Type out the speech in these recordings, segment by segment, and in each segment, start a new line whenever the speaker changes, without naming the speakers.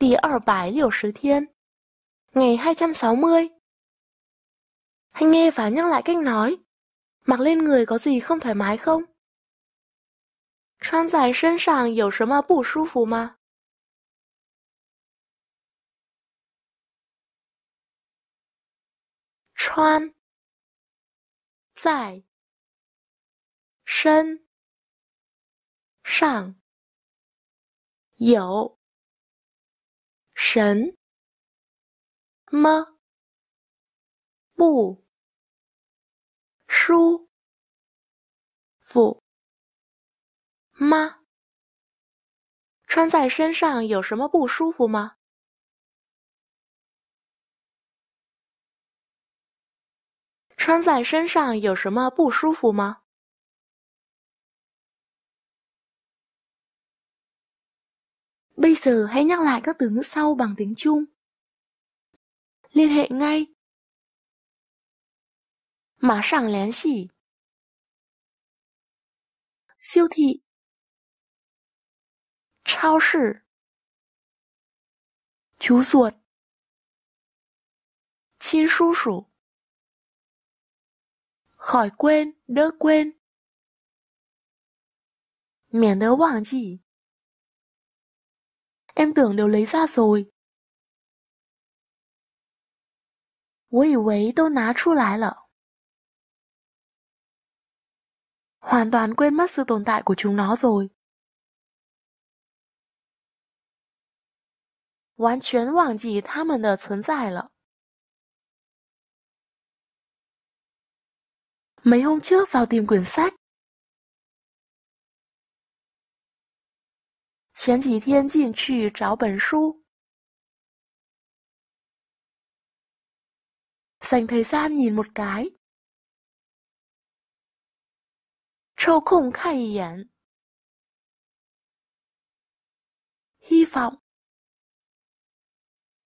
第二百六十 thiên Ngày 260 Anh nghe và nhắc lại cách nói Mặc lên người có gì không thoải mái không? 穿在身上有什么不舒服吗？穿在身上有神吗？不舒服吗？穿在身上有什么不舒服吗？穿在身上有什么不舒服吗？Bây giờ hãy nhắc lại các từ ngữ sau bằng tiếng Trung. Liên hệ ngay. Mã sàng liên xỉ. Siêu thị. Chao sư. Chú ruột. Chín su sủ. Khỏi quên, đỡ quên. Miễn đỡ 忘记. Em tưởng đều lấy ra rồi. 我以为都拿出来了。Hoàn toàn quên mất sự tồn tại của chúng nó rồi. 完全忘记它们的存在了。Mấy hôm trước vào tìm quyển sách, 前几天进去找本书，省时间，看一个，抽空看一眼，希望，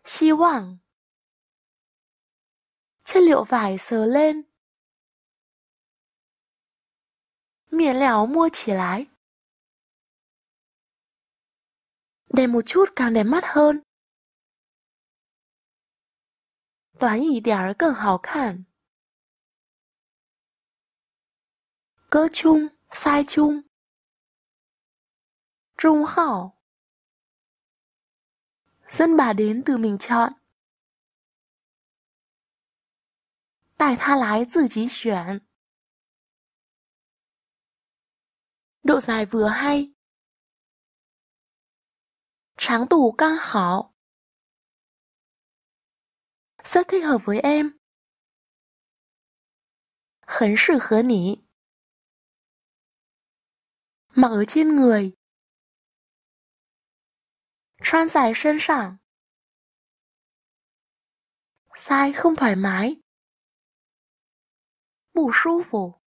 希望，织料，纬纱，面料摸起来。Đẹp một chút càng đẹp mắt hơn. cơ chung, sai chung. Trung hảo. Dân bà đến từ mình chọn. Tại tha lái tự chí chuyển. Độ dài vừa hay. Tráng tủ căng hảo. Rất thích hợp với em. Hấn sự hợp nỉ. Mặc ở trên người. Choan dài sân sảng. Sai không thoải mái. Bù sư phụ.